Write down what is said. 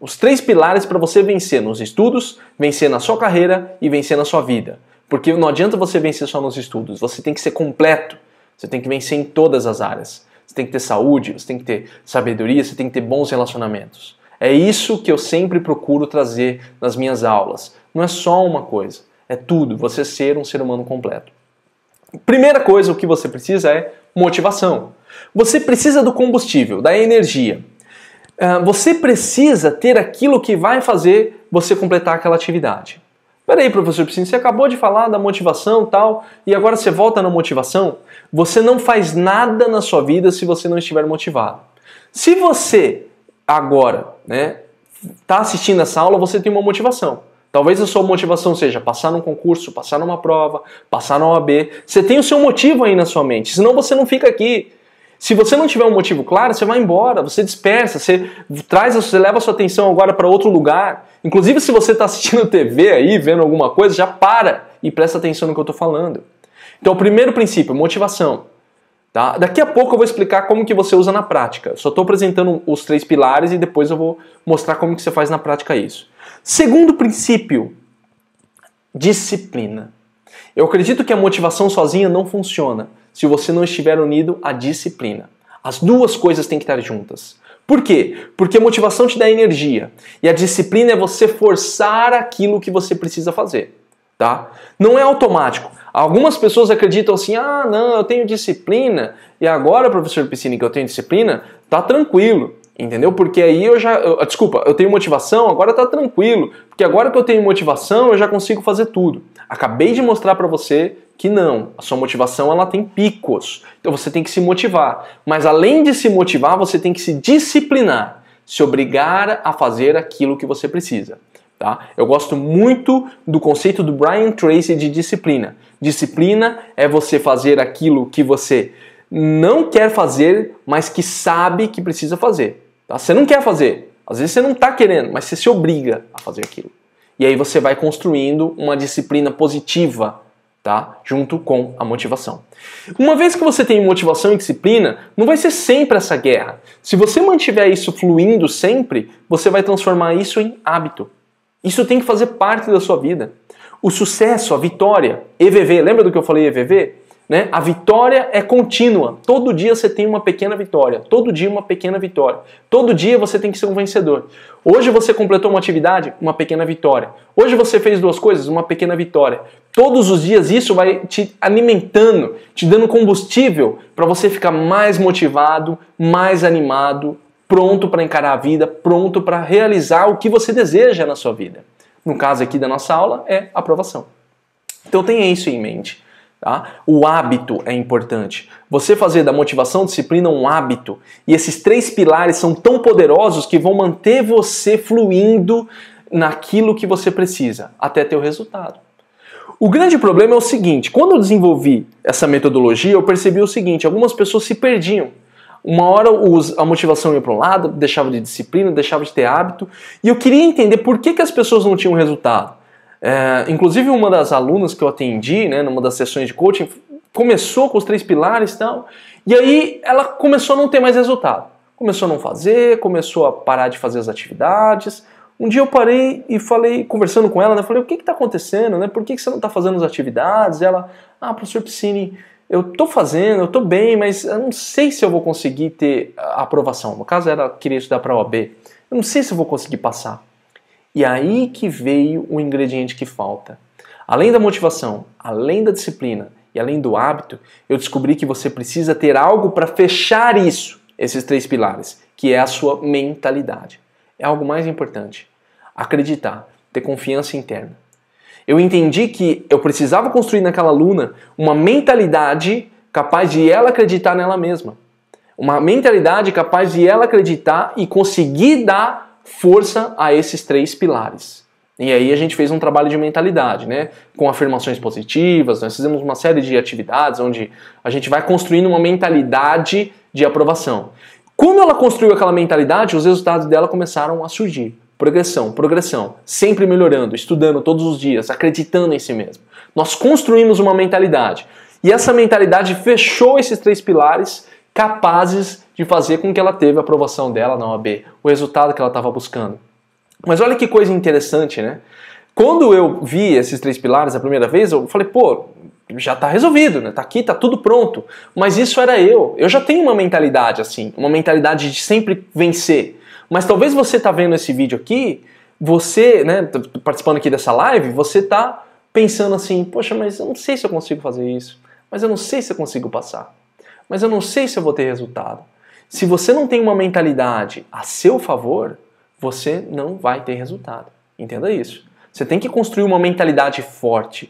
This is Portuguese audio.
Os três pilares para você vencer nos estudos, vencer na sua carreira e vencer na sua vida. Porque não adianta você vencer só nos estudos, você tem que ser completo. Você tem que vencer em todas as áreas. Você tem que ter saúde, você tem que ter sabedoria, você tem que ter bons relacionamentos. É isso que eu sempre procuro trazer nas minhas aulas. Não é só uma coisa, é tudo, você ser um ser humano completo. Primeira coisa o que você precisa é motivação. Você precisa do combustível, da energia. Ah, você precisa ter aquilo que vai fazer você completar aquela atividade. Peraí, professor Piscina, você acabou de falar da motivação tal, e agora você volta na motivação? Você não faz nada na sua vida se você não estiver motivado. Se você agora né, está assistindo essa aula, você tem uma motivação. Talvez a sua motivação seja passar num concurso, passar numa prova, passar na OAB. Você tem o seu motivo aí na sua mente, senão você não fica aqui se você não tiver um motivo claro, você vai embora, você dispersa, você traz, você leva a sua atenção agora para outro lugar. Inclusive, se você está assistindo TV aí, vendo alguma coisa, já para e presta atenção no que eu estou falando. Então, o primeiro princípio, motivação. Tá? Daqui a pouco eu vou explicar como que você usa na prática. só estou apresentando os três pilares e depois eu vou mostrar como que você faz na prática isso. Segundo princípio, disciplina. Eu acredito que a motivação sozinha não funciona se você não estiver unido à disciplina. As duas coisas têm que estar juntas. Por quê? Porque a motivação te dá energia e a disciplina é você forçar aquilo que você precisa fazer, tá? Não é automático. Algumas pessoas acreditam assim: "Ah, não, eu tenho disciplina e agora, professor Piscina, que eu tenho disciplina, tá tranquilo". Entendeu? Porque aí eu já. Eu, desculpa, eu tenho motivação, agora tá tranquilo. Porque agora que eu tenho motivação, eu já consigo fazer tudo. Acabei de mostrar para você que não. A sua motivação ela tem picos. Então você tem que se motivar. Mas além de se motivar, você tem que se disciplinar, se obrigar a fazer aquilo que você precisa. Tá? Eu gosto muito do conceito do Brian Tracy de disciplina. Disciplina é você fazer aquilo que você não quer fazer, mas que sabe que precisa fazer. Tá? Você não quer fazer, às vezes você não está querendo, mas você se obriga a fazer aquilo. E aí você vai construindo uma disciplina positiva tá? Junto com a motivação. Uma vez que você tem motivação e disciplina, não vai ser sempre essa guerra. Se você mantiver isso fluindo sempre, você vai transformar isso em hábito. Isso tem que fazer parte da sua vida. O sucesso, a vitória, EVV, lembra do que eu falei EVV? Né? A vitória é contínua. Todo dia você tem uma pequena vitória. Todo dia uma pequena vitória. Todo dia você tem que ser um vencedor. Hoje você completou uma atividade, uma pequena vitória. Hoje você fez duas coisas, uma pequena vitória. Todos os dias isso vai te alimentando, te dando combustível para você ficar mais motivado, mais animado, pronto para encarar a vida, pronto para realizar o que você deseja na sua vida. No caso aqui da nossa aula é aprovação. Então tenha isso em mente. Tá? O hábito é importante. Você fazer da motivação, disciplina um hábito. E esses três pilares são tão poderosos que vão manter você fluindo naquilo que você precisa até ter o resultado. O grande problema é o seguinte: quando eu desenvolvi essa metodologia, eu percebi o seguinte: algumas pessoas se perdiam. Uma hora a motivação ia para um lado, deixava de disciplina, deixava de ter hábito, e eu queria entender por que, que as pessoas não tinham resultado. É, inclusive, uma das alunas que eu atendi, né, numa das sessões de coaching, começou com os três pilares e tal, e aí ela começou a não ter mais resultado. Começou a não fazer, começou a parar de fazer as atividades. Um dia eu parei e falei, conversando com ela, né, falei, o que está acontecendo, né? Por que, que você não está fazendo as atividades? E ela, ah, professor Piscine, eu estou fazendo, eu estou bem, mas eu não sei se eu vou conseguir ter a aprovação. No caso, ela queria estudar para a OAB. Eu não sei se eu vou conseguir passar. E aí que veio o ingrediente que falta. Além da motivação, além da disciplina e além do hábito, eu descobri que você precisa ter algo para fechar isso, esses três pilares, que é a sua mentalidade. É algo mais importante. Acreditar, ter confiança interna. Eu entendi que eu precisava construir naquela aluna uma mentalidade capaz de ela acreditar nela mesma. Uma mentalidade capaz de ela acreditar e conseguir dar força a esses três pilares. E aí a gente fez um trabalho de mentalidade, né? Com afirmações positivas, nós fizemos uma série de atividades onde a gente vai construindo uma mentalidade de aprovação. Quando ela construiu aquela mentalidade, os resultados dela começaram a surgir. Progressão, progressão, sempre melhorando, estudando todos os dias, acreditando em si mesmo. Nós construímos uma mentalidade. E essa mentalidade fechou esses três pilares capazes de fazer com que ela teve a aprovação dela na OAB, o resultado que ela estava buscando. Mas olha que coisa interessante, né? Quando eu vi esses três pilares a primeira vez, eu falei, pô, já está resolvido, né? Está aqui, está tudo pronto. Mas isso era eu. Eu já tenho uma mentalidade assim, uma mentalidade de sempre vencer. Mas talvez você está vendo esse vídeo aqui, você, né, participando aqui dessa live, você está pensando assim, poxa, mas eu não sei se eu consigo fazer isso. Mas eu não sei se eu consigo passar mas eu não sei se eu vou ter resultado. Se você não tem uma mentalidade a seu favor, você não vai ter resultado. Entenda isso. Você tem que construir uma mentalidade forte,